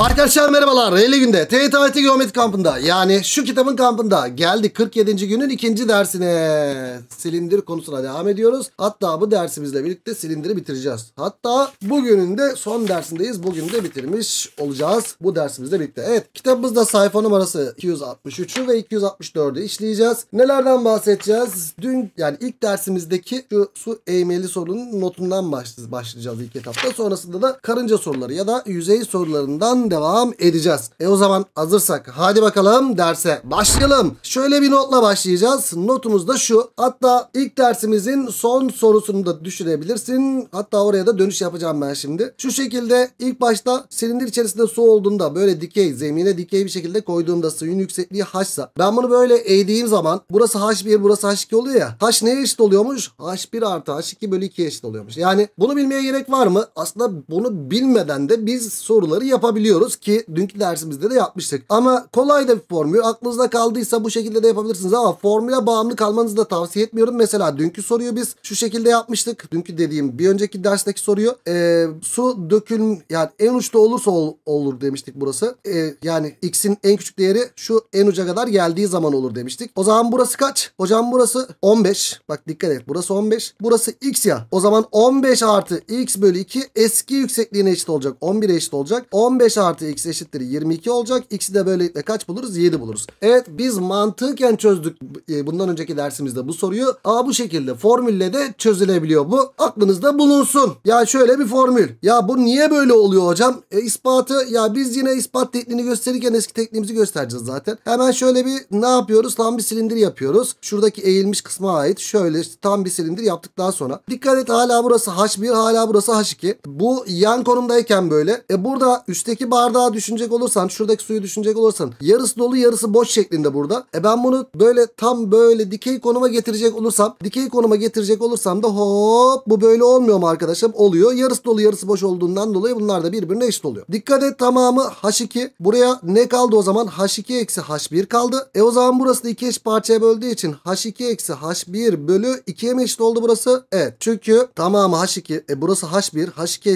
Arkadaşlar merhabalar. 50 günde TYT Geometri kampında yani şu kitabın kampında geldik 47. günün ikinci dersine. Silindir konusuna devam ediyoruz. Hatta bu dersimizle birlikte silindiri bitireceğiz. Hatta bugünün de son dersindeyiz. Bugün de bitirmiş olacağız bu dersimizle birlikte. Evet kitabımızda sayfa numarası 263'ü ve 264'ü işleyeceğiz. Nelerden bahsedeceğiz? Dün yani ilk dersimizdeki şu su eğmeli sorunun notundan başlayacağız ilk etapta. Sonrasında da karınca soruları ya da yüzey sorularından devam edeceğiz. E o zaman hazırsak hadi bakalım derse başlayalım. Şöyle bir notla başlayacağız. Notumuz da şu. Hatta ilk dersimizin son sorusunu da düşünebilirsin. Hatta oraya da dönüş yapacağım ben şimdi. Şu şekilde ilk başta silindir içerisinde su olduğunda böyle dikey zemine dikey bir şekilde koyduğumda suyun yüksekliği haşsa. ben bunu böyle eğdiğim zaman burası haş 1 burası haş 2 oluyor ya. Haş neye eşit oluyormuş? Haş 1 artı haş 2 bölü 2 eşit oluyormuş. Yani bunu bilmeye gerek var mı? Aslında bunu bilmeden de biz soruları yapabiliyoruz yapıyoruz ki dünkü dersimizde de yapmıştık. Ama kolay da bir formül. Aklınızda kaldıysa bu şekilde de yapabilirsiniz ama formüle bağımlı kalmanızı da tavsiye etmiyorum. Mesela dünkü soruyu biz şu şekilde yapmıştık. Dünkü dediğim bir önceki dersteki soruyu e, su dökül yani en uçta olursa ol, olur demiştik burası. E, yani x'in en küçük değeri şu en uca kadar geldiği zaman olur demiştik. O zaman burası kaç? Hocam burası 15. Bak dikkat et. Burası 15. Burası x ya. O zaman 15 artı x bölü 2 eski yüksekliğine eşit olacak. 11'e eşit olacak. 15 artı x eşittir 22 olacak. X'i de böylelikle kaç buluruz? 7 buluruz. Evet biz mantıken çözdük e, bundan önceki dersimizde bu soruyu. a bu şekilde formülle de çözülebiliyor bu. Aklınızda bulunsun. Ya şöyle bir formül. Ya bu niye böyle oluyor hocam? E, ispatı ya biz yine ispat tekniğini gösterirken eski tekniğimizi göstereceğiz zaten. Hemen şöyle bir ne yapıyoruz? Tam bir silindir yapıyoruz. Şuradaki eğilmiş kısma ait şöyle tam bir silindir yaptık daha sonra. Dikkat et hala burası H1 hala burası H2. Bu yan konumdayken böyle. E burada üstteki bardağı düşünecek olursan, şuradaki suyu düşünecek olursan yarısı dolu yarısı boş şeklinde burada. E ben bunu böyle tam böyle dikey konuma getirecek olursam, dikey konuma getirecek olursam da hop bu böyle olmuyor mu arkadaşım? Oluyor. Yarısı dolu yarısı boş olduğundan dolayı bunlar da birbirine eşit oluyor. Dikkat et tamamı H2. Buraya ne kaldı o zaman? H2 eksi H1 kaldı. E o zaman burası da iki eş parçaya böldüğü için H2 eksi H1 bölü 2'ye mi eşit oldu burası? Evet. Çünkü tamamı H2. E burası H1. H2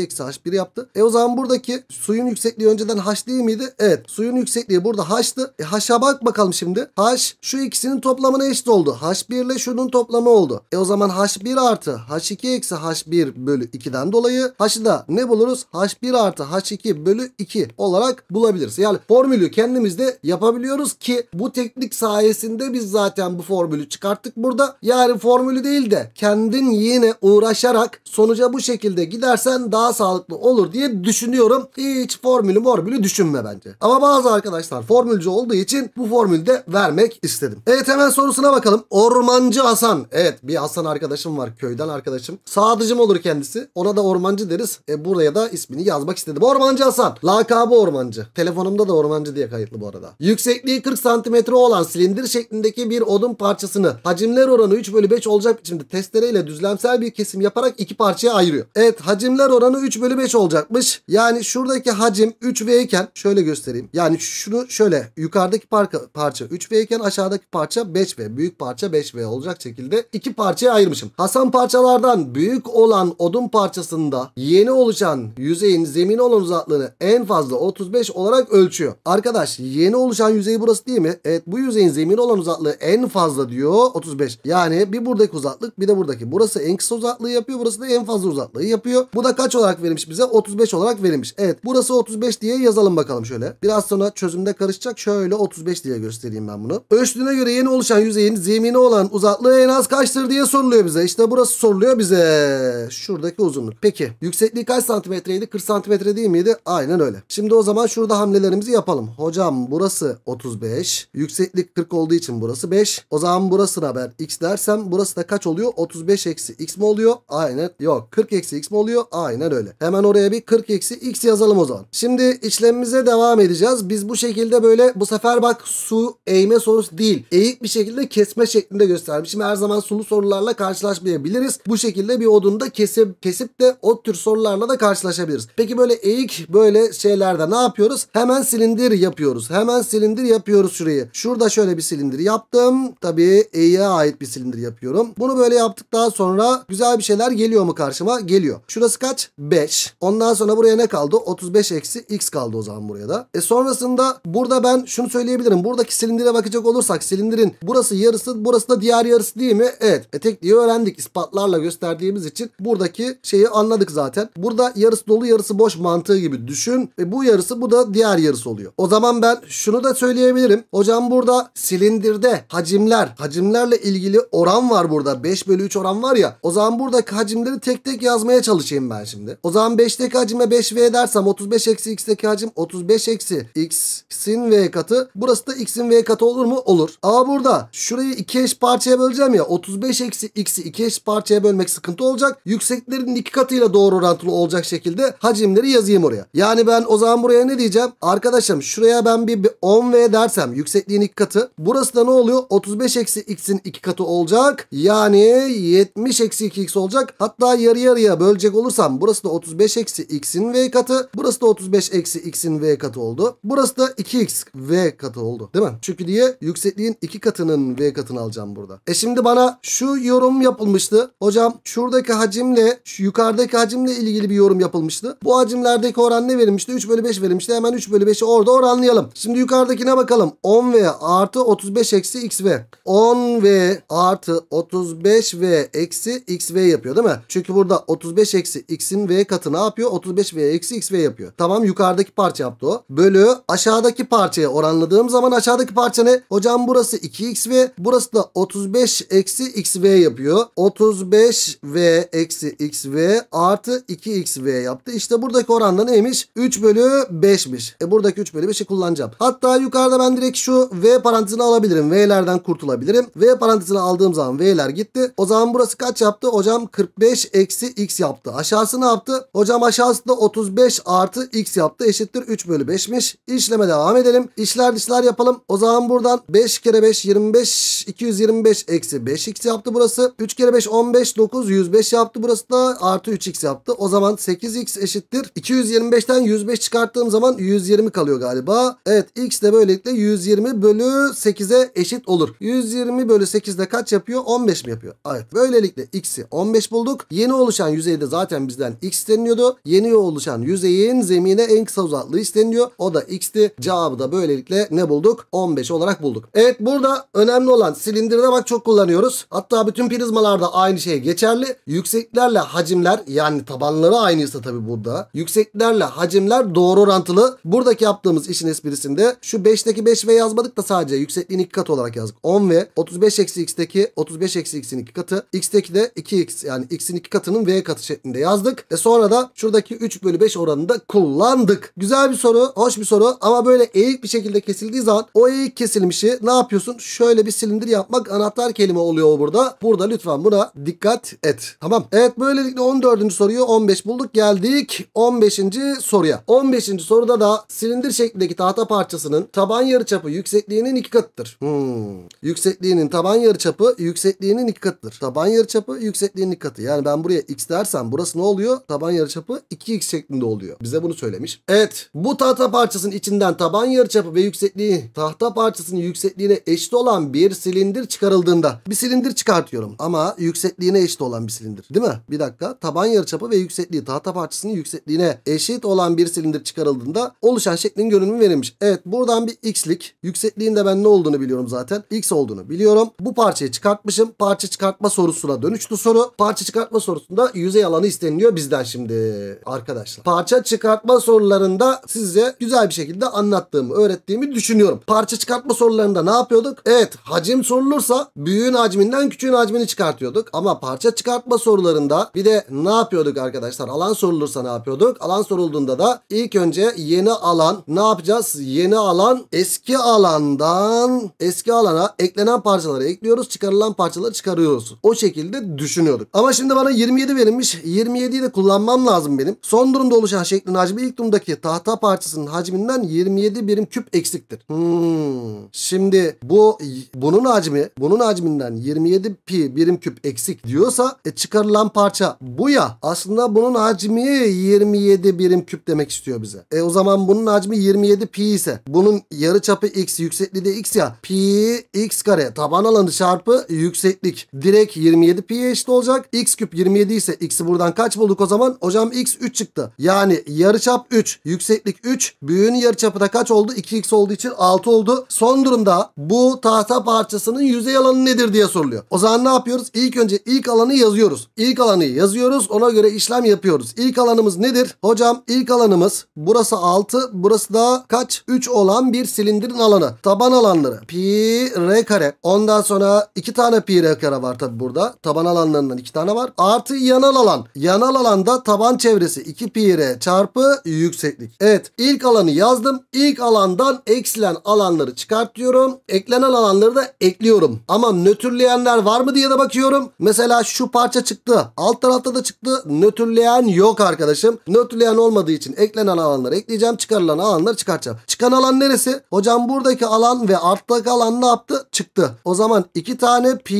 eksi H, h 1 yaptı. E o zaman burada buradaki suyun yüksekliği önceden h değil miydi? Evet. Suyun yüksekliği burada haştı. E h'a bak bakalım şimdi. Haş şu ikisinin toplamına eşit oldu. Haş 1 ile şunun toplamı oldu. E o zaman haş 1 artı haş 2 eksi haş 1 bölü 2'den dolayı h'ı da ne buluruz? Haş 1 artı haş 2 bölü 2 olarak bulabiliriz. Yani formülü kendimiz de yapabiliyoruz ki bu teknik sayesinde biz zaten bu formülü çıkarttık burada. Yani formülü değil de kendin yine uğraşarak sonuca bu şekilde gidersen daha sağlıklı olur diye düşünüyorum diyorum. Hiç formülü formülü düşünme bence. Ama bazı arkadaşlar formülcü olduğu için bu formülü de vermek istedim. Evet hemen sorusuna bakalım. Ormancı Hasan. Evet bir Hasan arkadaşım var köyden arkadaşım. Sadıcım olur kendisi. Ona da ormancı deriz. E, buraya da ismini yazmak istedim. Ormancı Hasan. Lakabı ormancı. Telefonumda da ormancı diye kayıtlı bu arada. Yüksekliği 40 santimetre olan silindir şeklindeki bir odun parçasını hacimler oranı 3 bölü 5 olacak biçimde testereyle düzlemsel bir kesim yaparak iki parçaya ayırıyor. Evet hacimler oranı 3 bölü 5 olacakmış. Yani yani şuradaki hacim 3V iken şöyle göstereyim. Yani şunu şöyle yukarıdaki parka, parça 3V iken aşağıdaki parça 5V. Büyük parça 5V olacak şekilde iki parçaya ayırmışım. Hasan parçalardan büyük olan odun parçasında yeni oluşan yüzeyin zemin olan uzaklığını en fazla 35 olarak ölçüyor. Arkadaş yeni oluşan yüzey burası değil mi? Evet bu yüzeyin zemin olan uzaklığı en fazla diyor 35. Yani bir buradaki uzaklık bir de buradaki. Burası en kısa uzaklığı yapıyor. Burası da en fazla uzaklığı yapıyor. Bu da kaç olarak verilmiş bize? 35 olarak verilmiş demiş. Evet burası 35 diye yazalım bakalım şöyle. Biraz sonra çözümde karışacak. Şöyle 35 diye göstereyim ben bunu. Ölçtüğüne göre yeni oluşan yüzeyin zemini olan uzaklığı en az kaçtır diye soruluyor bize. İşte burası soruluyor bize. Şuradaki uzunluk. Peki yüksekliği kaç santimetreydi? 40 santimetre değil miydi? Aynen öyle. Şimdi o zaman şurada hamlelerimizi yapalım. Hocam burası 35. Yükseklik 40 olduğu için burası 5. O zaman burasına ben x dersem burası da kaç oluyor? 35 eksi x mi oluyor? Aynen. Yok. 40 eksi x mi oluyor? Aynen öyle. Hemen oraya bir 40 eksi x x yazalım o zaman. Şimdi işlemimize devam edeceğiz. Biz bu şekilde böyle bu sefer bak su eğme sorusu değil. Eğik bir şekilde kesme şeklinde göstermişim. Her zaman sulu sorularla karşılaşmayabiliriz. Bu şekilde bir odunu da kesip, kesip de o tür sorularla da karşılaşabiliriz. Peki böyle eğik böyle şeylerde ne yapıyoruz? Hemen silindir yapıyoruz. Hemen silindir yapıyoruz şurayı. Şurada şöyle bir silindir yaptım. Tabii eğiye ait bir silindir yapıyorum. Bunu böyle yaptıktan sonra güzel bir şeyler geliyor mu karşıma? Geliyor. Şurası kaç? 5. Ondan sonra buraya ne kaldı? kaldı? 35 eksi x kaldı o zaman buraya da. E sonrasında burada ben şunu söyleyebilirim. Buradaki silindire bakacak olursak silindirin burası yarısı burası da diğer yarısı değil mi? Evet. E tekniği öğrendik. ispatlarla gösterdiğimiz için buradaki şeyi anladık zaten. Burada yarısı dolu yarısı boş mantığı gibi düşün. E bu yarısı bu da diğer yarısı oluyor. O zaman ben şunu da söyleyebilirim. Hocam burada silindirde hacimler hacimlerle ilgili oran var burada. 5 bölü 3 oran var ya. O zaman buradaki hacimleri tek tek yazmaya çalışayım ben şimdi. O zaman 5'teki hacime 5 v edersem 35 eksi x'teki hacim 35 eksi x'in v katı. Burası da x'in v katı olur mu? Olur. Ama burada şurayı iki eş parçaya böleceğim ya 35 eksi x'i iki eş parçaya bölmek sıkıntı olacak. Yükseklerin iki katıyla doğru orantılı olacak şekilde hacimleri yazayım oraya. Yani ben o zaman buraya ne diyeceğim? Arkadaşım şuraya ben bir 10v dersem yüksekliğin iki katı. Burası da ne oluyor? 35 eksi x'in iki katı olacak. Yani 70 eksi 2x olacak. Hatta yarı yarıya bölecek olursam burası da 35 eksi x'in v katı katı. Burası da 35 eksi x'in v katı oldu. Burası da 2x v katı oldu. Değil mi? Çünkü diye yüksekliğin 2 katının v katını alacağım burada. E şimdi bana şu yorum yapılmıştı. Hocam şuradaki hacimle şu yukarıdaki hacimle ilgili bir yorum yapılmıştı. Bu hacimlerdeki oran ne verilmişti? 3 bölü 5 verilmişti. Hemen 3 bölü 5'i orada oranlayalım. Şimdi yukarıdakine bakalım. 10v artı 35 eksi xv. 10v artı 35v eksi xv yapıyor değil mi? Çünkü burada 35 eksi x'in v katı ne yapıyor? 35v eksi eksi xv yapıyor. Tamam yukarıdaki parça yaptı o. Bölü aşağıdaki parçaya oranladığım zaman aşağıdaki parça ne? Hocam burası 2xv burası da 35 eksi xv yapıyor. 35v eksi xv artı 2xv yaptı. İşte buradaki oranda neymiş? 3 bölü 5'miş. E buradaki 3 bölü 5'i kullanacağım. Hatta yukarıda ben direkt şu v parantezini alabilirim. V'lerden kurtulabilirim. V parantezini aldığım zaman v'ler gitti. O zaman burası kaç yaptı? Hocam 45 eksi x yaptı. Aşağısı ne yaptı? Hocam aşağısı da 35 5 artı x yaptı eşittir 3 bölü 5'miş. İşleme devam edelim. İşler dışlar yapalım. O zaman buradan 5 kere 5 25 225 eksi 5x yaptı burası. 3 kere 5 15 9 105 yaptı burası da artı 3x yaptı. O zaman 8x eşittir. 225'ten 105 çıkarttığım zaman 120 kalıyor galiba. Evet x de böylelikle 120 bölü 8'e eşit olur. 120 bölü 8 de kaç yapıyor? 15 mi yapıyor? Evet. Böylelikle x'i 15 bulduk. Yeni oluşan yüzeyde zaten bizden x isteniyordu. Yeni oluşan yüzeyin zemine en kısa uzaklığı isteniyor. O da x'ti. Cevabı da böylelikle ne bulduk? 15 olarak bulduk. Evet burada önemli olan silindirde bak çok kullanıyoruz. Hatta bütün prizmalarda aynı şey geçerli. Yükseklerle hacimler yani tabanları aynıysa tabi burada. Yükseklerle hacimler doğru orantılı. Buradaki yaptığımız işin esprisinde şu 5'teki 5V yazmadık da sadece yüksekliğin 2 katı olarak yazdık. 10V 35 eksi x'teki 35 eksi x'in 2 katı. x'teki de 2x yani x'in 2 katının v katı şeklinde yazdık. Ve sonra da şuradaki 3 bölü 5 oranında kullandık. Güzel bir soru, hoş bir soru ama böyle eğik bir şekilde kesildiği zaman o eğik kesilmişi ne yapıyorsun? Şöyle bir silindir yapmak anahtar kelime oluyor burada. Burada lütfen buna dikkat et. Tamam. Evet böylelikle 14. soruyu 15 bulduk. Geldik 15. soruya. 15. soruda da silindir şeklindeki tahta parçasının taban yarıçapı yüksekliğinin iki katıdır. Hmm. Yüksekliğinin taban yarıçapı yüksekliğinin iki katıdır. Taban yarıçapı yüksekliğinin iki katı. Yani ben buraya x dersem burası ne oluyor? Taban yarıçapı 2x şeklinde oluyor. Bize bunu söylemiş. Evet bu tahta parçasının içinden taban yarıçapı ve yüksekliği tahta parçasının yüksekliğine eşit olan bir silindir çıkarıldığında bir silindir çıkartıyorum ama yüksekliğine eşit olan bir silindir değil mi? Bir dakika taban yarıçapı ve yüksekliği tahta parçasının yüksekliğine eşit olan bir silindir çıkarıldığında oluşan şeklin görünümü verilmiş. Evet buradan bir x'lik yüksekliğin de ben ne olduğunu biliyorum zaten. x olduğunu biliyorum. Bu parçayı çıkartmışım. Parça çıkartma sorusuna dönüştü soru. Parça çıkartma sorusunda yüzey alanı isteniliyor bizden şimdi arkadaşlar. Parça parça çıkartma sorularında size güzel bir şekilde anlattığımı, öğrettiğimi düşünüyorum. Parça çıkartma sorularında ne yapıyorduk? Evet hacim sorulursa büyüğün hacminden küçüğün hacmini çıkartıyorduk. Ama parça çıkartma sorularında bir de ne yapıyorduk arkadaşlar? Alan sorulursa ne yapıyorduk? Alan sorulduğunda da ilk önce yeni alan ne yapacağız? Yeni alan eski alandan eski alana eklenen parçaları ekliyoruz. Çıkarılan parçaları çıkarıyoruz. O şekilde düşünüyorduk. Ama şimdi bana 27 verilmiş. 27'yi de kullanmam lazım benim. Son durumda oluşan şeklin hacmi ilk durumdaki tahta parçasının hacminden 27 birim küp eksiktir. Hmm. Şimdi bu bunun hacmi bunun hacminden 27 pi birim küp eksik diyorsa e, çıkarılan parça bu ya. Aslında bunun hacmi 27 birim küp demek istiyor bize. E o zaman bunun hacmi 27 pi ise bunun yarı çapı x yüksekliği de x ya. Pi x kare taban alanı çarpı yükseklik. Direkt 27 pi'ye eşit olacak. x küp 27 ise x'i buradan kaç bulduk o zaman? Hocam x 3 çıktı. Ya yani yarıçap 3, yükseklik 3, büyüğün yarıçapı da kaç oldu? 2x olduğu için 6 oldu. Son durumda bu tahta parçasının yüzey alanı nedir diye soruluyor. O zaman ne yapıyoruz? İlk önce ilk alanı yazıyoruz. İlk alanı yazıyoruz. Ona göre işlem yapıyoruz. İlk alanımız nedir? Hocam ilk alanımız burası 6, burası da kaç? 3 olan bir silindirin alanı. Taban alanları pi r kare. Ondan sonra 2 tane pi r kare var tabi burada. Taban alanlarından 2 tane var. Artı yanal alan. Yanal alanda taban çevresi 2 pi kare çarpı yükseklik. Evet ilk alanı yazdım. İlk alandan eksilen alanları çıkartıyorum. Eklenen alanları da ekliyorum. Ama nötrleyenler var mı diye de bakıyorum. Mesela şu parça çıktı. Alt tarafta da çıktı. Nötrleyen yok arkadaşım. Nötrleyen olmadığı için eklenen alanları ekleyeceğim. Çıkarılan alanları çıkartacağım. Çıkan alan neresi? Hocam buradaki alan ve arttaki alan ne yaptı? Çıktı. O zaman iki tane pi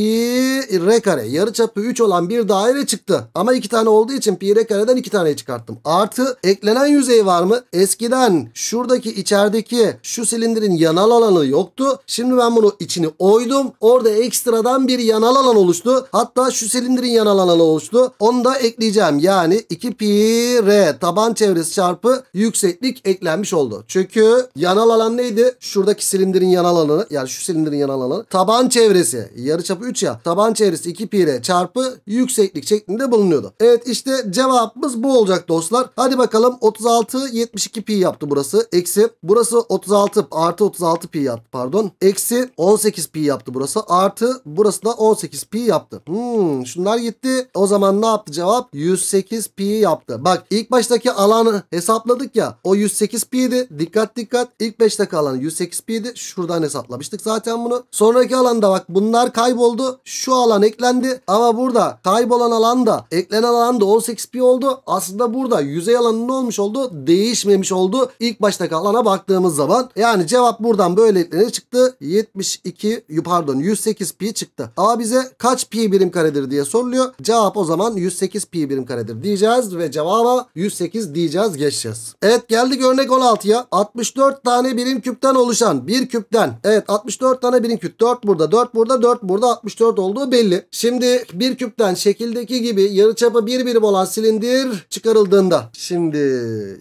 r kare yarı çapı 3 olan bir daire çıktı. Ama iki tane olduğu için pi r kareden iki tane çıkarttım. Artı Artı eklenen yüzey var mı? Eskiden şuradaki içerideki şu silindirin yanal alanı yoktu. Şimdi ben bunu içini oydum. Orada ekstradan bir yanal alan oluştu. Hatta şu silindirin yanal alanı oluştu. Onu da ekleyeceğim. Yani 2 pi r taban çevresi çarpı yükseklik eklenmiş oldu. Çünkü yanal alan neydi? Şuradaki silindirin yanal alanı yani şu silindirin yanal alanı. Taban çevresi yarıçapı 3 ya. Taban çevresi 2 pi r çarpı yükseklik şeklinde bulunuyordu. Evet işte cevabımız bu olacak dostlar. Hadi bakalım 36 72 pi yaptı burası. Eksi burası 36 artı 36 pi yaptı pardon. Eksi 18 pi yaptı burası. Artı burası da 18 pi yaptı. Hmm, şunlar gitti. O zaman ne yaptı cevap? 108 pi yaptı. Bak ilk baştaki alanı hesapladık ya. O 108 pi'ydi. Dikkat dikkat. İlk 5'teki alanı 108 pi'ydi. Şuradan hesaplamıştık zaten bunu. Sonraki alanda bak bunlar kayboldu. Şu alan eklendi. Ama burada kaybolan alanda eklenen alanda 18 pi oldu. Aslında burada 100 yüzey alanı ne olmuş oldu? Değişmemiş oldu. İlk baştaki alana baktığımız zaman. Yani cevap buradan böylelikle ne çıktı? 72 pardon 108 pi çıktı. A bize kaç pi birim karedir diye soruluyor. Cevap o zaman 108 pi birim karedir diyeceğiz ve cevaba 108 diyeceğiz geçeceğiz. Evet geldik örnek 16'ya. 64 tane birim küpten oluşan bir küpten. Evet 64 tane birim küp. 4 burada 4 burada 4 burada 64 olduğu belli. Şimdi bir küpten şekildeki gibi yarıçapı bir birim olan silindir çıkarıldığında Şimdi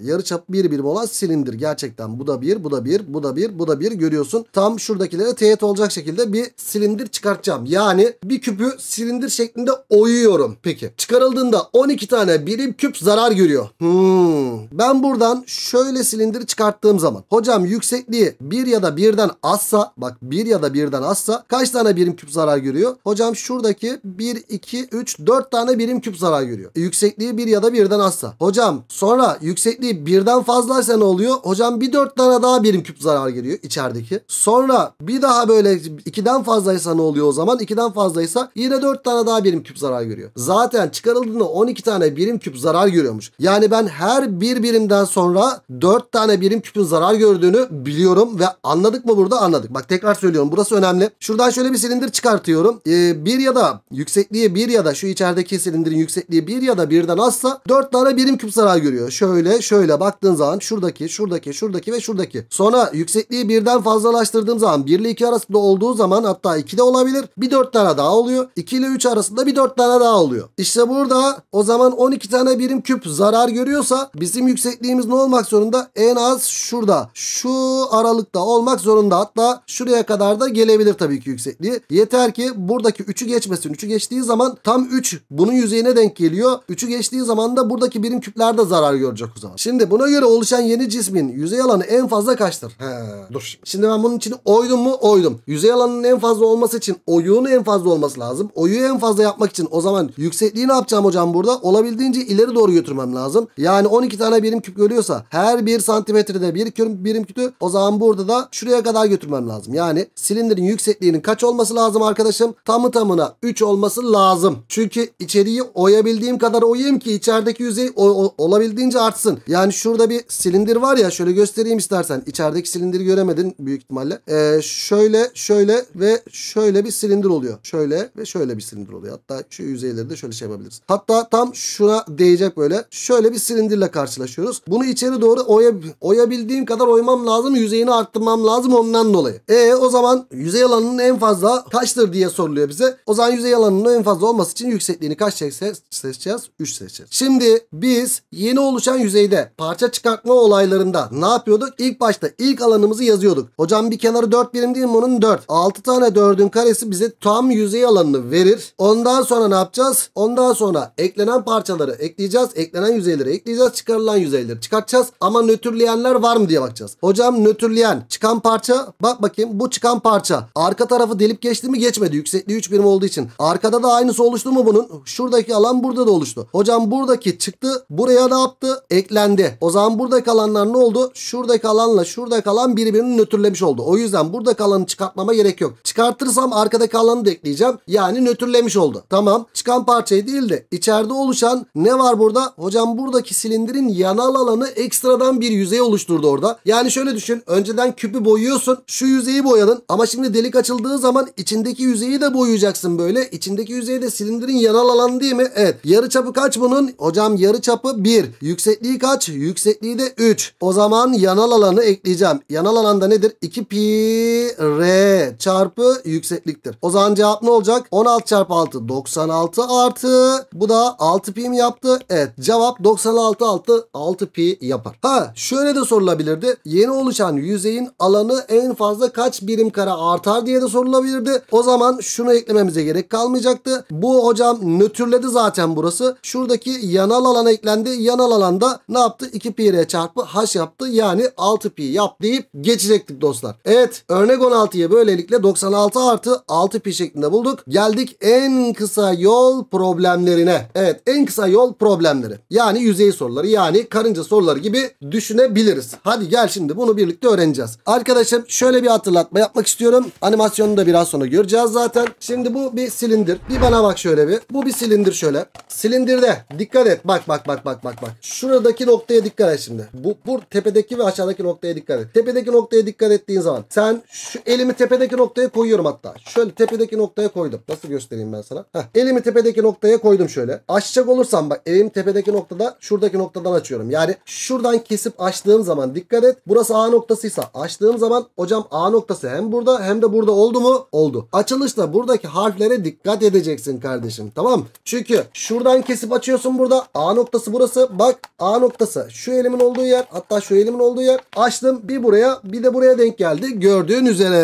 yarıçap bir birim olan silindir. Gerçekten bu da bir, bu da bir, bu da bir, bu da bir görüyorsun. Tam şuradakilere teğet olacak şekilde bir silindir çıkartacağım. Yani bir küpü silindir şeklinde oyuyorum. Peki çıkarıldığında 12 tane birim küp zarar görüyor. Hmm. Ben buradan şöyle silindiri çıkarttığım zaman. Hocam yüksekliği bir ya da birden azsa bak bir ya da birden azsa kaç tane birim küp zarar görüyor? Hocam şuradaki 1, 2, 3, 4 tane birim küp zarar görüyor. E, yüksekliği bir ya da birden azsa. Hocam Sonra yüksekliği birden fazlaysa ne oluyor? Hocam bir dört tane daha birim küp zarar geliyor içerideki. Sonra bir daha böyle ikiden fazlaysa ne oluyor o zaman? İkiden fazlaysa yine dört tane daha birim küp zarar görüyor. Zaten çıkarıldığında 12 tane birim küp zarar görüyormuş. Yani ben her bir birimden sonra dört tane birim küpün zarar gördüğünü biliyorum ve anladık mı burada anladık. Bak tekrar söylüyorum burası önemli. Şuradan şöyle bir silindir çıkartıyorum. Ee, bir ya da yüksekliği bir ya da şu içerideki silindirin yüksekliği bir ya da birden azsa dört tane birim küp zarar aşağı görüyor. Şöyle şöyle baktığın zaman şuradaki, şuradaki, şuradaki ve şuradaki. Sonra yüksekliği birden fazlalaştırdığım zaman 1 ile 2 arasında olduğu zaman hatta 2 de olabilir. Bir 4 tane daha oluyor. 2 ile 3 arasında bir 4 tane daha oluyor. İşte burada o zaman 12 tane birim küp zarar görüyorsa bizim yüksekliğimiz ne olmak zorunda? En az şurada. Şu aralıkta olmak zorunda. Hatta şuraya kadar da gelebilir tabii ki yüksekliği. Yeter ki buradaki 3'ü geçmesin. 3'ü geçtiği zaman tam 3 bunun yüzeyine denk geliyor. 3'ü geçtiği zaman da buradaki birim küplerden da zarar görecek o zaman. Şimdi buna göre oluşan yeni cismin yüzey alanı en fazla kaçtır? He, dur. Şimdi ben bunun için oydum mu? Oydum. Yüzey alanının en fazla olması için oyuğun en fazla olması lazım. Oyuğu en fazla yapmak için o zaman yüksekliği ne yapacağım hocam burada? Olabildiğince ileri doğru götürmem lazım. Yani 12 tane birim küp görüyorsa her bir santimetrede bir birim küpü o zaman burada da şuraya kadar götürmem lazım. Yani silindirin yüksekliğinin kaç olması lazım arkadaşım? Tamı tamına 3 olması lazım. Çünkü içeriği oyabildiğim kadar oyayım ki içerideki yüzey o, o, olabildiğince artsın. Yani şurada bir silindir var ya şöyle göstereyim istersen. İçerideki silindiri göremedin büyük ihtimalle. Ee, şöyle şöyle ve şöyle bir silindir oluyor. Şöyle ve şöyle bir silindir oluyor. Hatta şu yüzeyleri de şöyle şey yapabiliriz. Hatta tam şuna değecek böyle. Şöyle bir silindirle karşılaşıyoruz. Bunu içeri doğru oya, oyabildiğim kadar oymam lazım. Yüzeyini arttırmam lazım ondan dolayı. E o zaman yüzey alanının en fazla kaçtır diye soruluyor bize. O zaman yüzey alanının en fazla olması için yüksekliğini kaç seçeceğiz? 3 seçeceğiz. Şimdi biz Yeni oluşan yüzeyde parça çıkartma olaylarında ne yapıyorduk? İlk başta ilk alanımızı yazıyorduk. Hocam bir kenarı 4 birim değil mi? Bunun 4. 6 tane 4'ün karesi bize tam yüzey alanını verir. Ondan sonra ne yapacağız? Ondan sonra eklenen parçaları ekleyeceğiz. Eklenen yüzeyleri ekleyeceğiz. Çıkarılan yüzeyleri çıkartacağız. Ama nötrleyenler var mı diye bakacağız. Hocam nötrleyen çıkan parça bak bakayım bu çıkan parça. Arka tarafı delip geçti mi geçmedi. Yüksekliği 3 birim olduğu için. Arkada da aynısı oluştu mu bunun? Şuradaki alan burada da oluştu. Hocam buradaki çıktı. Buraya ne yaptı? Eklendi. O zaman burada kalanlar ne oldu? Şurada kalanla şurada kalan birbirini nötrlemiş oldu. O yüzden burada kalanı çıkartmama gerek yok. Çıkartırsam arkada kalanı da ekleyeceğim. Yani nötrlemiş oldu. Tamam. Çıkan parçayı değil de içeride oluşan ne var burada? Hocam buradaki silindirin yanal alanı ekstradan bir yüzey oluşturdu orada. Yani şöyle düşün. Önceden küpü boyuyorsun. Şu yüzeyi boyadın. Ama şimdi delik açıldığı zaman içindeki yüzeyi de boyayacaksın böyle. İçindeki yüzey de silindirin yanal alanı değil mi? Evet. Yarı çapı kaç bunun? Hocam yarı çapı 1. 1. Yüksekliği kaç? Yüksekliği de 3. O zaman yanal alanı ekleyeceğim. Yanal alanda nedir? 2 pi r çarpı yüksekliktir. O zaman cevap ne olacak? 16 çarpı 6 96 artı bu da 6 pi mi yaptı? Evet cevap 96 6 6 pi yapar. Ha şöyle de sorulabilirdi. Yeni oluşan yüzeyin alanı en fazla kaç birim kare artar diye de sorulabilirdi. O zaman şunu eklememize gerek kalmayacaktı. Bu hocam nötrledi zaten burası. Şuradaki yanal alana eklendi yanal alanda ne yaptı? 2 pi r çarpı h yaptı. Yani 6 pi yap deyip geçecektik dostlar. Evet örnek 16'yı böylelikle 96 artı 6 pi şeklinde bulduk. Geldik en kısa yol problemlerine. Evet en kısa yol problemleri. Yani yüzey soruları yani karınca soruları gibi düşünebiliriz. Hadi gel şimdi bunu birlikte öğreneceğiz. Arkadaşım şöyle bir hatırlatma yapmak istiyorum. Animasyonu da biraz sonra göreceğiz zaten. Şimdi bu bir silindir. Bir bana bak şöyle bir. Bu bir silindir şöyle. Silindirde dikkat et. Bak bak bak bak bak bak bak. Şuradaki noktaya dikkat et şimdi. Bu, bu tepedeki ve aşağıdaki noktaya dikkat et. Tepedeki noktaya dikkat ettiğin zaman sen şu elimi tepedeki noktaya koyuyorum hatta. Şöyle tepedeki noktaya koydum. Nasıl göstereyim ben sana? Heh. Elimi tepedeki noktaya koydum şöyle. Açacak olursam bak elimi tepedeki noktada şuradaki noktadan açıyorum. Yani şuradan kesip açtığım zaman dikkat et. Burası A noktasıysa açtığım zaman hocam A noktası hem burada hem de burada oldu mu? Oldu. Açılışta buradaki harflere dikkat edeceksin kardeşim. Tamam Çünkü şuradan kesip açıyorsun burada. A noktası burası bak A noktası şu elimin olduğu yer hatta şu elimin olduğu yer açtım bir buraya bir de buraya denk geldi gördüğün üzere.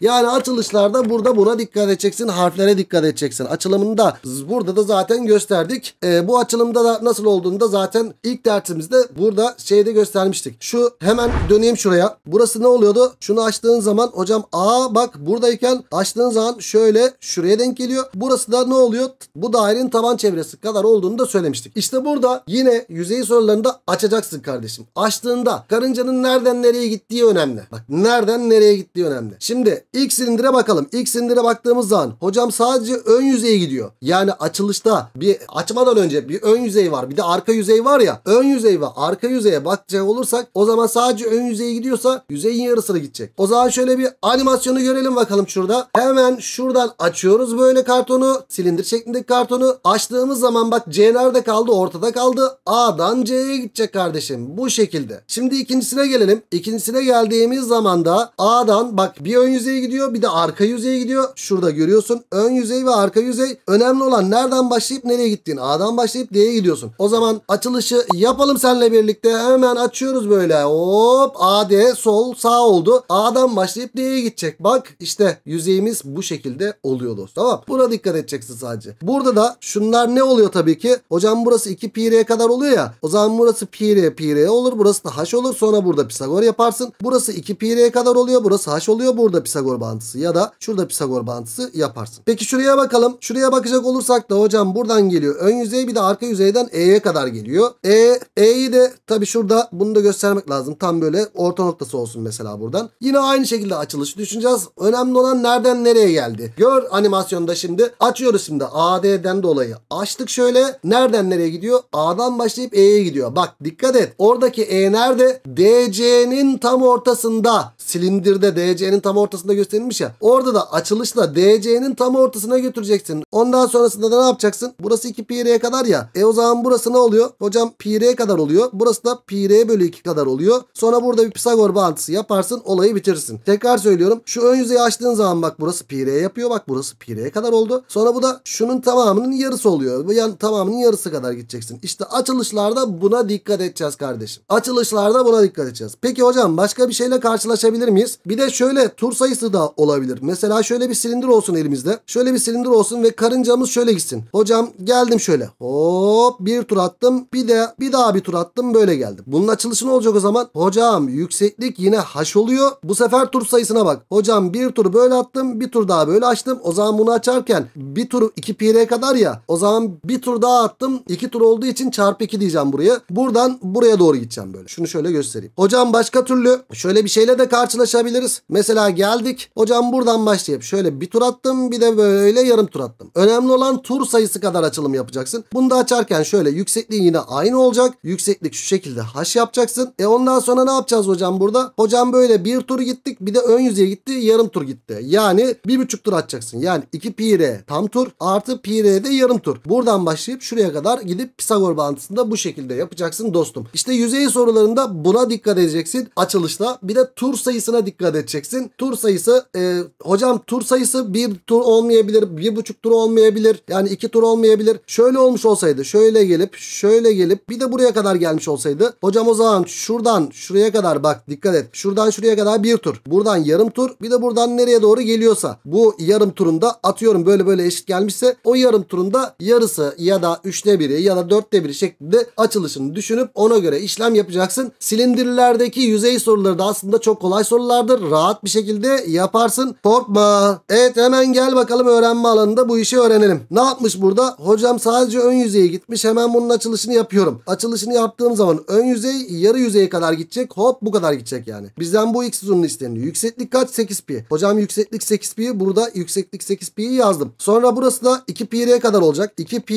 Yani açılışlarda burada buna dikkat edeceksin harflere dikkat edeceksin açılımında burada da zaten gösterdik. E, bu açılımda da nasıl olduğunu da zaten ilk dersimizde burada şeyde göstermiştik. Şu hemen döneyim şuraya burası ne oluyordu şunu açtığın zaman hocam A bak buradayken açtığın zaman şöyle şuraya denk geliyor. Burası da ne oluyor bu dairenin taban çevresi kadar olduğunu da söylemiştik. İşte burada yine Böyle yüzey sorularını da açacaksın kardeşim. Açtığında karıncanın nereden nereye gittiği önemli. Bak nereden nereye gittiği önemli. Şimdi ilk silindire bakalım. İlk silindire baktığımız zaman hocam sadece ön yüzeye gidiyor. Yani açılışta bir açmadan önce bir ön yüzey var. Bir de arka yüzey var ya. Ön yüzey ve arka yüzeye bakacak olursak o zaman sadece ön yüzeye gidiyorsa yüzeyin yarısına gidecek. O zaman şöyle bir animasyonu görelim bakalım şurada. Hemen şuradan açıyoruz böyle kartonu. Silindir şeklindeki kartonu. Açtığımız zaman bak C nerede kaldı? Ortada kaldı. A'dan C'ye gidecek kardeşim. Bu şekilde. Şimdi ikincisine gelelim. İkincisine geldiğimiz zaman da A'dan bak bir ön yüzeye gidiyor bir de arka yüzeye gidiyor. Şurada görüyorsun. Ön yüzey ve arka yüzey. Önemli olan nereden başlayıp nereye gittin? A'dan başlayıp D'ye gidiyorsun. O zaman açılışı yapalım seninle birlikte. Hemen açıyoruz böyle. Hop A, D, sol, sağ oldu. A'dan başlayıp D'ye gidecek. Bak işte yüzeyimiz bu şekilde oluyor dostum. Tamam. Buna dikkat edeceksin sadece. Burada da şunlar ne oluyor tabii ki? Hocam burası 2 pi kadar oluyor oluyor ya. O zaman burası pi r pi r olur. Burası da haş olur. Sonra burada Pisagor yaparsın. Burası 2 pi r'ye kadar oluyor. Burası haş oluyor. Burada Pisagor bağıntısı ya da şurada Pisagor bağıntısı yaparsın. Peki şuraya bakalım. Şuraya bakacak olursak da hocam buradan geliyor. Ön yüzey bir de arka yüzeyden e'ye kadar geliyor. E, e'yi de tabi şurada bunu da göstermek lazım. Tam böyle orta noktası olsun mesela buradan. Yine aynı şekilde açılışı düşüneceğiz. Önemli olan nereden nereye geldi. Gör animasyonda şimdi. Açıyoruz şimdi AD'den dolayı. Açtık şöyle. Nereden nereye gidiyor? A'dan başlayıp E'ye gidiyor. Bak dikkat et. Oradaki E nerede? DC'nin tam ortasında. Silindirde DC'nin tam ortasında gösterilmiş ya. Orada da açılışla DC'nin tam ortasına götüreceksin. Ondan sonrasında da ne yapacaksın? Burası 2 pi R'ye kadar ya. E o zaman burası ne oluyor? Hocam pi R'ye kadar oluyor. Burası da pi R bölü 2 kadar oluyor. Sonra burada bir Pisagor bağıntısı yaparsın. Olayı bitirsin. Tekrar söylüyorum. Şu ön yüzeyi açtığın zaman bak burası pi R yapıyor. Bak burası pi R'ye kadar oldu. Sonra bu da şunun tamamının yarısı oluyor. Bu yani tamamının yarısı kadar gideceksin. İşte aç açılışlarda buna dikkat edeceğiz kardeşim. Açılışlarda buna dikkat edeceğiz. Peki hocam başka bir şeyle karşılaşabilir miyiz? Bir de şöyle tur sayısı da olabilir. Mesela şöyle bir silindir olsun elimizde. Şöyle bir silindir olsun ve karıncamız şöyle gitsin. Hocam geldim şöyle. Hop bir tur attım. Bir de bir daha bir tur attım böyle geldim. Bunun açılışı ne olacak o zaman? Hocam yükseklik yine haş oluyor. Bu sefer tur sayısına bak. Hocam bir tur böyle attım. Bir tur daha böyle açtım. O zaman bunu açarken bir tur 2 pi'ye kadar ya. O zaman bir tur daha attım. 2 tur olduğu için çarpı çarpı 2 diyeceğim buraya. Buradan buraya doğru gideceğim böyle. Şunu şöyle göstereyim. Hocam başka türlü şöyle bir şeyle de karşılaşabiliriz. Mesela geldik. Hocam buradan başlayıp şöyle bir tur attım bir de böyle yarım tur attım. Önemli olan tur sayısı kadar açılım yapacaksın. Bunu da açarken şöyle yüksekliğin yine aynı olacak. Yükseklik şu şekilde haş yapacaksın. E ondan sonra ne yapacağız hocam burada? Hocam böyle bir tur gittik bir de ön yüzeye gitti yarım tur gitti. Yani bir buçuk tur atacaksın. Yani iki pi r tam tur artı pi r de yarım tur. Buradan başlayıp şuraya kadar gidip Pisagor bağıntısı aslında bu şekilde yapacaksın dostum. İşte yüzey sorularında buna dikkat edeceksin açılışta. Bir de tur sayısına dikkat edeceksin. Tur sayısı e, hocam tur sayısı bir tur olmayabilir, bir buçuk tur olmayabilir. Yani iki tur olmayabilir. Şöyle olmuş olsaydı, şöyle gelip, şöyle gelip bir de buraya kadar gelmiş olsaydı. Hocam o zaman şuradan şuraya kadar bak dikkat et. Şuradan şuraya kadar bir tur. Buradan yarım tur. Bir de buradan nereye doğru geliyorsa. Bu yarım turunda atıyorum böyle böyle eşit gelmişse o yarım turunda yarısı ya da üçte biri ya da dörtte biri şeklinde şeklinde açılışını düşünüp ona göre işlem yapacaksın. Silindirlerdeki yüzey soruları da aslında çok kolay sorulardır. Rahat bir şekilde yaparsın. Korkma. Evet hemen gel bakalım öğrenme alanında bu işi öğrenelim. Ne yapmış burada? Hocam sadece ön yüzeye gitmiş. Hemen bunun açılışını yapıyorum. Açılışını yaptığım zaman ön yüzey yarı yüzeye kadar gidecek. Hop bu kadar gidecek yani. Bizden bu x uzunluğu isteniyor. Yükseklik kaç? 8 pi. Hocam yükseklik 8 pi. Burada yükseklik 8 pi'yi yazdım. Sonra burası da 2 pi r kadar olacak. 2 pi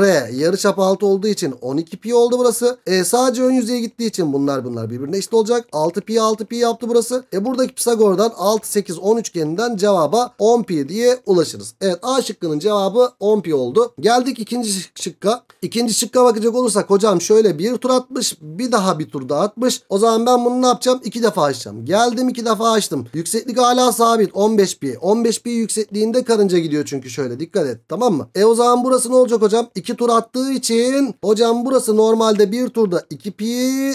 r yarı çap 6 olduğu için için 12 pi oldu burası. E, sadece ön yüzeye gittiği için bunlar bunlar birbirine eşit olacak. 6 pi 6 pi yaptı burası. E buradaki Pisagor'dan 6 8 10 üçgeninden cevaba 10 pi diye ulaşırız. Evet A şıkkının cevabı 10 pi oldu. Geldik ikinci şıkka. İkinci şıkka bakacak olursak hocam şöyle bir tur atmış bir daha bir tur daha atmış. O zaman ben bunu ne yapacağım? İki defa açacağım. Geldim iki defa açtım. Yükseklik hala sabit 15 pi. 15 pi yüksekliğinde karınca gidiyor çünkü şöyle dikkat et tamam mı? E o zaman burası ne olacak hocam? İki tur attığı için hocam hocam burası normalde bir turda 2 pi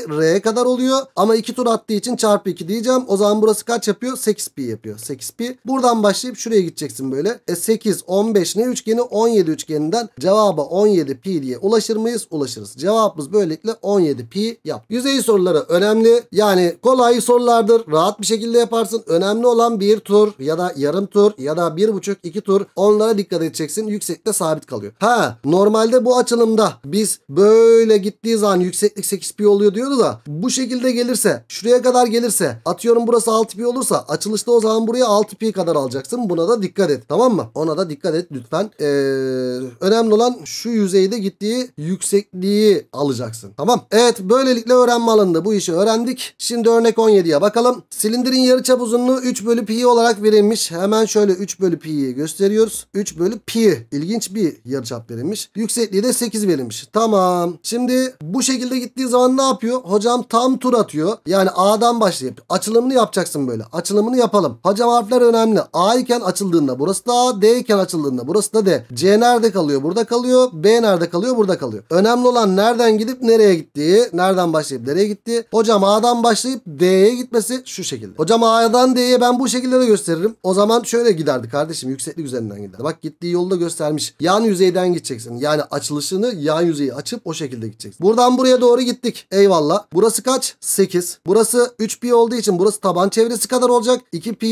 r'ye kadar oluyor. Ama 2 tur attığı için çarpı 2 diyeceğim. O zaman burası kaç yapıyor? 8 pi yapıyor. 8 pi. Buradan başlayıp şuraya gideceksin böyle. E 8, 15 ne üçgeni? 17 üçgeninden cevaba 17 pi diye ulaşır mıyız? Ulaşırız. Cevabımız böylelikle 17 pi yap. Yüzey soruları önemli. Yani kolay sorulardır. Rahat bir şekilde yaparsın. Önemli olan bir tur ya da yarım tur ya da bir buçuk iki tur onlara dikkat edeceksin. Yüksekte sabit kalıyor. Ha normalde bu açılımda biz böyle gittiği zaman yükseklik 8 pi oluyor diyordu da bu şekilde gelirse şuraya kadar gelirse atıyorum burası 6 pi olursa açılışta o zaman buraya 6 pi kadar alacaksın. Buna da dikkat et tamam mı? Ona da dikkat et lütfen. Ee, önemli olan şu yüzeyde gittiği yüksekliği alacaksın. Tamam. Evet böylelikle öğrenme alındı. Bu işi öğrendik. Şimdi örnek 17'ye bakalım. Silindirin yarıçap uzunluğu 3 bölü pi olarak verilmiş. Hemen şöyle 3 bölü pi'yi gösteriyoruz. 3 bölü pi. ilginç bir yarıçap verilmiş. Yüksekliği de 8 verilmiş. Tamam Tamam. Şimdi bu şekilde gittiği zaman ne yapıyor? Hocam tam tur atıyor. Yani A'dan başlayıp açılımını yapacaksın böyle. Açılımını yapalım. Hocam harfler önemli. A iken açıldığında burası da A, D iken açıldığında burası da D. C nerede kalıyor? Burada kalıyor. B nerede kalıyor? Burada kalıyor. Önemli olan nereden gidip nereye gittiği, nereden başlayıp nereye gittiği. Hocam A'dan başlayıp D'ye gitmesi şu şekilde. Hocam A'dan D'ye ben bu şekilde de gösteririm. O zaman şöyle giderdi kardeşim. Yükseklik üzerinden giderdi. Bak gittiği yolda göstermiş. Yan yüzeyden gideceksin. Yani açılışını yan yüzeyi aç açıp o şekilde gideceksin. Buradan buraya doğru gittik. Eyvallah. Burası kaç? 8. Burası 3 pi olduğu için burası taban çevresi kadar olacak. 2 pi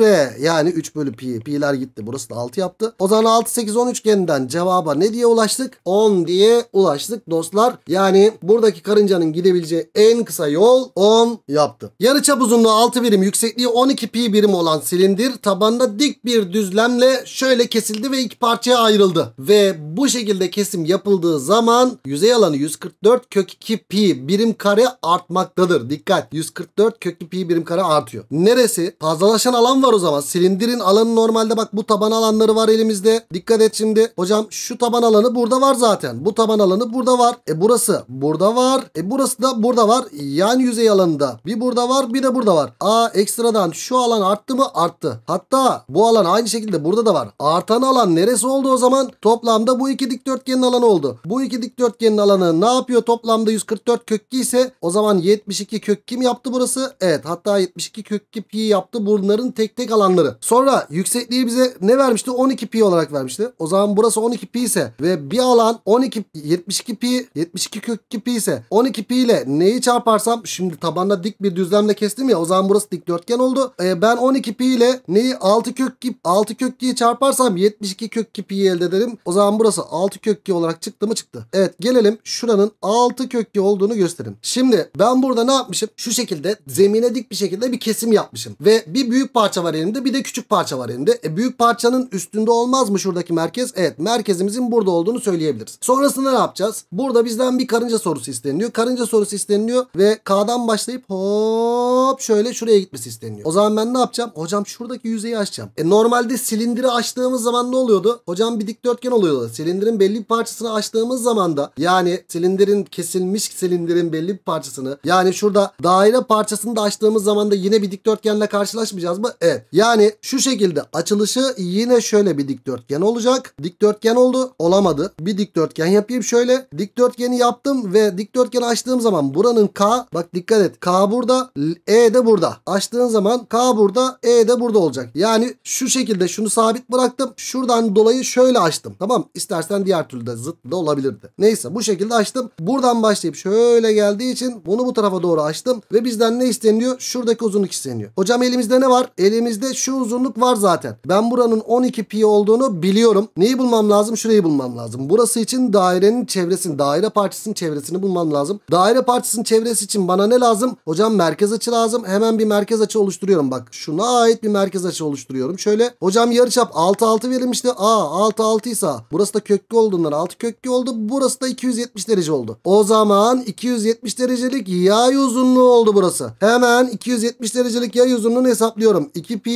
r. Yani 3 bölü pi. Pi'ler gitti. Burası da 6 yaptı. O zaman 6, 8, 10 üçgeninden cevaba ne diye ulaştık? 10 diye ulaştık dostlar. Yani buradaki karıncanın gidebileceği en kısa yol 10 yaptı. Yarıçap uzunluğu 6 birim, yüksekliği 12 pi birim olan silindir tabanda dik bir düzlemle şöyle kesildi ve iki parçaya ayrıldı. Ve bu şekilde kesim yapıldığı zaman yüzey alanı 144 kök 2 pi birim kare artmaktadır. Dikkat 144 kök 2 pi birim kare artıyor. Neresi? Fazlalaşan alan var o zaman. Silindirin alanı normalde bak bu taban alanları var elimizde. Dikkat et şimdi. Hocam şu taban alanı burada var zaten. Bu taban alanı burada var. E burası burada var. E burası da burada var. Yan yüzey alanında. Bir burada var bir de burada var. A ekstradan şu alan arttı mı? Arttı. Hatta bu alan aynı şekilde burada da var. Artan alan neresi oldu o zaman? Toplamda bu iki dikdörtgenin alanı oldu. Bu iki dikdörtgenin dikdörtgenin alanı ne yapıyor toplamda 144 kökki ise o zaman 72 kökki mi yaptı burası? Evet hatta 72 kökki pi yaptı bunların tek tek alanları. Sonra yüksekliği bize ne vermişti? 12 pi olarak vermişti. O zaman burası 12 pi ise ve bir alan 12 72 pi 72 kökki pi ise 12 pi ile neyi çarparsam şimdi tabanda dik bir düzlemle kestim ya o zaman burası dikdörtgen oldu. E, ben 12 pi ile neyi 6 kökki 6 kökkiyi çarparsam 72 kökki pi elde ederim. O zaman burası 6 kökki olarak çıktı mı çıktı. Evet Evet gelelim şuranın 6 köklü olduğunu gösterin. Şimdi ben burada ne yapmışım? Şu şekilde zemine dik bir şekilde bir kesim yapmışım. Ve bir büyük parça var elimde bir de küçük parça var elimde. E, büyük parçanın üstünde olmaz mı şuradaki merkez? Evet merkezimizin burada olduğunu söyleyebiliriz. Sonrasında ne yapacağız? Burada bizden bir karınca sorusu isteniliyor. Karınca sorusu isteniliyor ve K'dan başlayıp hop şöyle şuraya gitmesi isteniliyor. O zaman ben ne yapacağım? Hocam şuradaki yüzeyi açacağım. E normalde silindiri açtığımız zaman ne oluyordu? Hocam bir dikdörtgen oluyordu. Silindirin belli bir parçasını açtığımız zaman da burada. Yani silindirin kesilmiş silindirin belli bir parçasını yani şurada daire parçasını da açtığımız zaman da yine bir dikdörtgenle karşılaşmayacağız mı? Evet. Yani şu şekilde açılışı yine şöyle bir dikdörtgen olacak. Dikdörtgen oldu. Olamadı. Bir dikdörtgen yapayım şöyle. Dikdörtgeni yaptım ve dikdörtgeni açtığım zaman buranın K bak dikkat et. K burada. E de burada. Açtığın zaman K burada. E de burada olacak. Yani şu şekilde şunu sabit bıraktım. Şuradan dolayı şöyle açtım. Tamam. İstersen diğer türlü de zıt da olabilirdi. Ne? Neyse bu şekilde açtım. Buradan başlayıp şöyle geldiği için bunu bu tarafa doğru açtım. Ve bizden ne isteniyor? Şuradaki uzunluk isteniyor. Hocam elimizde ne var? Elimizde şu uzunluk var zaten. Ben buranın 12 pi olduğunu biliyorum. Neyi bulmam lazım? Şurayı bulmam lazım. Burası için dairenin çevresini, daire parçasının çevresini bulmam lazım. Daire parçasının çevresi için bana ne lazım? Hocam merkez açı lazım. Hemen bir merkez açı oluşturuyorum. Bak şuna ait bir merkez açı oluşturuyorum. Şöyle hocam yarıçap 6 6 verilmişti. Aa 6 6 ise burası da köklü olduğundan 6 köklü oldu. Burası da 270 derece oldu. O zaman 270 derecelik yay uzunluğu oldu burası. Hemen 270 derecelik yay uzunluğunu hesaplıyorum. 2 pi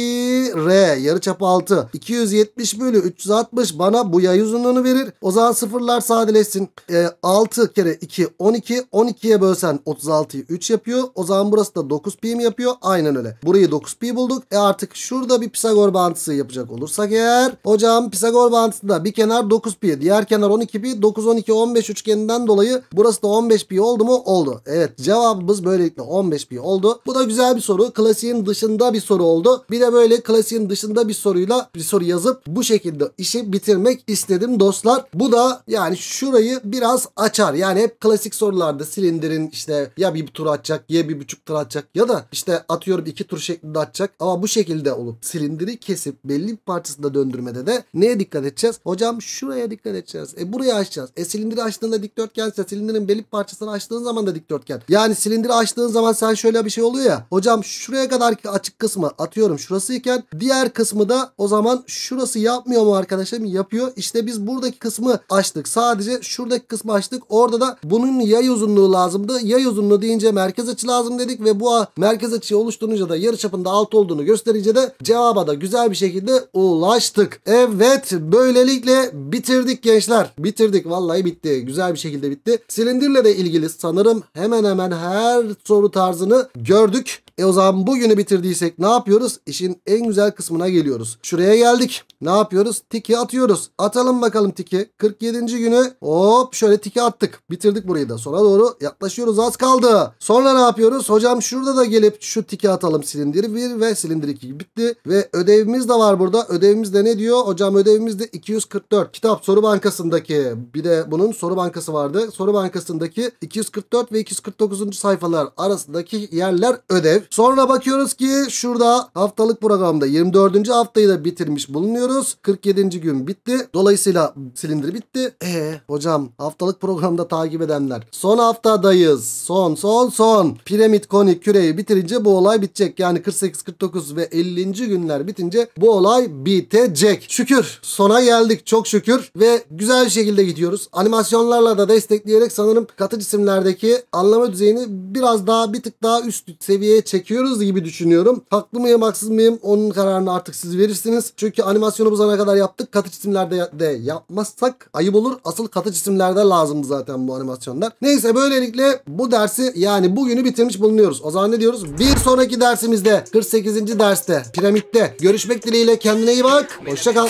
r yarıçapı 6. 270 bölü 360 bana bu yay uzunluğunu verir. O zaman sıfırlar sadeleşsin. E, 6 kere 2 12. 12'ye bölsen 36'yı 3 yapıyor. O zaman burası da 9 pi mi yapıyor? Aynen öyle. Burayı 9 pi bulduk. E artık şurada bir Pisagor bağıntısı yapacak olursak eğer. Hocam Pisagor bağıntısında bir kenar 9 pi. Diğer kenar 12 pi. 9 12 15 15 üçgeninden dolayı burası da 15 pi oldu mu? Oldu. Evet cevabımız böylelikle 15 pi oldu. Bu da güzel bir soru. Klasiğin dışında bir soru oldu. Bir de böyle klasiğin dışında bir soruyla bir soru yazıp bu şekilde işi bitirmek istedim dostlar. Bu da yani şurayı biraz açar. Yani hep klasik sorularda silindirin işte ya bir tur atacak ya bir buçuk tur atacak ya da işte atıyorum iki tur şeklinde atacak. Ama bu şekilde olup silindiri kesip belli bir parçasında döndürmede de neye dikkat edeceğiz? Hocam şuraya dikkat edeceğiz. E buraya açacağız. E silindir silindiri açtığında dikdörtgense silindirin belip parçasını açtığın zaman da dikdörtgen. Yani silindiri açtığın zaman sen şöyle bir şey oluyor ya. Hocam şuraya kadar açık kısmı atıyorum şurasıyken diğer kısmı da o zaman şurası yapmıyor mu arkadaşım Yapıyor. İşte biz buradaki kısmı açtık. Sadece şuradaki kısmı açtık. Orada da bunun yay uzunluğu lazımdı. Yay uzunluğu deyince merkez açı lazım dedik ve bu merkez açıyı oluşturunca da yarıçapında alt olduğunu gösterince de cevaba da güzel bir şekilde ulaştık. Evet böylelikle bitirdik gençler. Bitirdik vallahi bitti bitti. Güzel bir şekilde bitti. Silindirle de ilgili sanırım hemen hemen her soru tarzını gördük. E o zaman bugünü bitirdiysek ne yapıyoruz? İşin en güzel kısmına geliyoruz. Şuraya geldik. Ne yapıyoruz? Tiki atıyoruz. Atalım bakalım tiki. 47. günü hop şöyle tiki attık. Bitirdik burayı da. Sonra doğru yaklaşıyoruz. Az kaldı. Sonra ne yapıyoruz? Hocam şurada da gelip şu tiki atalım silindir 1 ve silindir 2 bitti. Ve ödevimiz de var burada. Ödevimiz de ne diyor? Hocam ödevimiz de 244. Kitap soru bankasındaki bir de bunun soru bankası vardı. Soru bankasındaki 244 ve 249. sayfalar arasındaki yerler ödev. Sonra bakıyoruz ki şurada haftalık programda 24. haftayı da bitirmiş bulunuyoruz. 47. gün bitti. Dolayısıyla silindir bitti. E hocam haftalık programda takip edenler. Son haftadayız. Son son son. Piramit koni, küreyi bitirince bu olay bitecek. Yani 48, 49 ve 50. günler bitince bu olay bitecek. Şükür sona geldik çok şükür ve güzel bir şekilde gidiyoruz. Animasyonlarla da destekleyerek sanırım katı cisimlerdeki anlama düzeyini biraz daha bir tık daha üst seviyeye çekiyoruz çekiyoruz gibi düşünüyorum. Haklı mıyım haksız mıyım onun kararını artık siz verirsiniz. Çünkü animasyonu bu zamana kadar yaptık. Katı cisimlerde de yapmazsak ayıp olur. Asıl katı cisimlerde lazımdı zaten bu animasyonlar. Neyse böylelikle bu dersi yani bugünü bitirmiş bulunuyoruz. O zaman ne diyoruz? Bir sonraki dersimizde 48. derste piramitte görüşmek dileğiyle kendine iyi bak. Hoşçakal.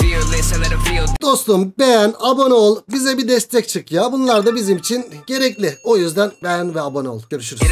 Dostum beğen, abone ol. Bize bir destek çık ya. Bunlar da bizim için gerekli. O yüzden beğen ve abone ol. Görüşürüz.